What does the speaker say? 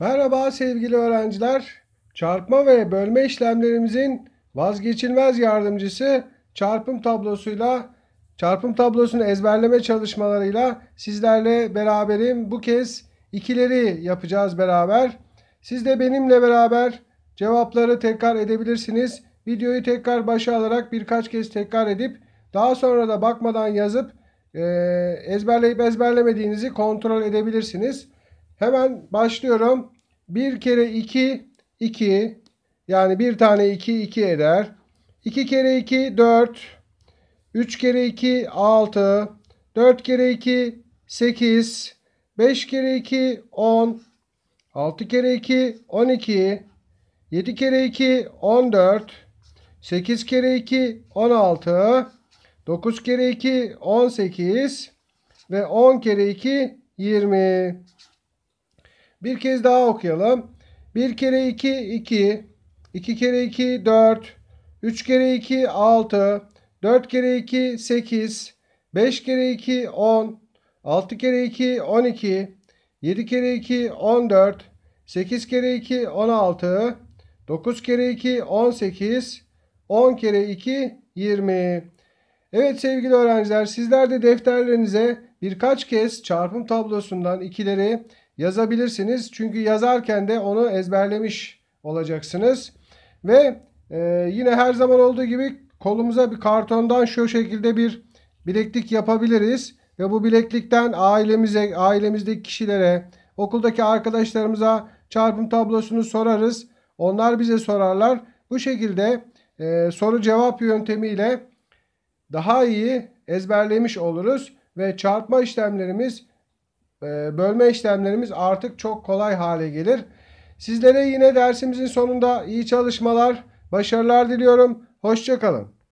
Merhaba sevgili öğrenciler. Çarpma ve bölme işlemlerimizin vazgeçilmez yardımcısı çarpım tablosuyla çarpım tablosunu ezberleme çalışmalarıyla sizlerle beraberim. Bu kez ikileri yapacağız beraber. Siz de benimle beraber cevapları tekrar edebilirsiniz. Videoyu tekrar başa alarak birkaç kez tekrar edip daha sonra da bakmadan yazıp ezberleyip ezberlemediğinizi kontrol edebilirsiniz. Hemen başlıyorum. 1 kere 2 2 yani bir tane 2 2 eder. 2 kere 2 4 3 kere 2 6 4 kere 2 8 5 kere 2 10 6 kere 2 12 7 kere 2 14 8 kere 2 16 9 kere 2 18 ve 10 kere 2 20 bir kez daha okuyalım. 1 kere 2 2. 2 kere 2 4. 3 kere 2 6. 4 kere 2 8. 5 kere 2 10. 6 kere 2 12. 7 kere 2 14. 8 kere 2 16. 9 kere 2 18. 10 kere 2 20. Evet sevgili öğrenciler sizler de defterlerinize birkaç kez çarpım tablosundan ikileri yazabilirsiniz. Çünkü yazarken de onu ezberlemiş olacaksınız. Ve e, yine her zaman olduğu gibi kolumuza bir kartondan şu şekilde bir bileklik yapabiliriz. Ve bu bileklikten ailemize, ailemizdeki kişilere, okuldaki arkadaşlarımıza çarpım tablosunu sorarız. Onlar bize sorarlar. Bu şekilde e, soru cevap yöntemiyle daha iyi ezberlemiş oluruz ve çarpma işlemlerimiz ee, bölme işlemlerimiz artık çok kolay hale gelir. Sizlere yine dersimizin sonunda iyi çalışmalar, başarılar diliyorum. Hoşçakalın.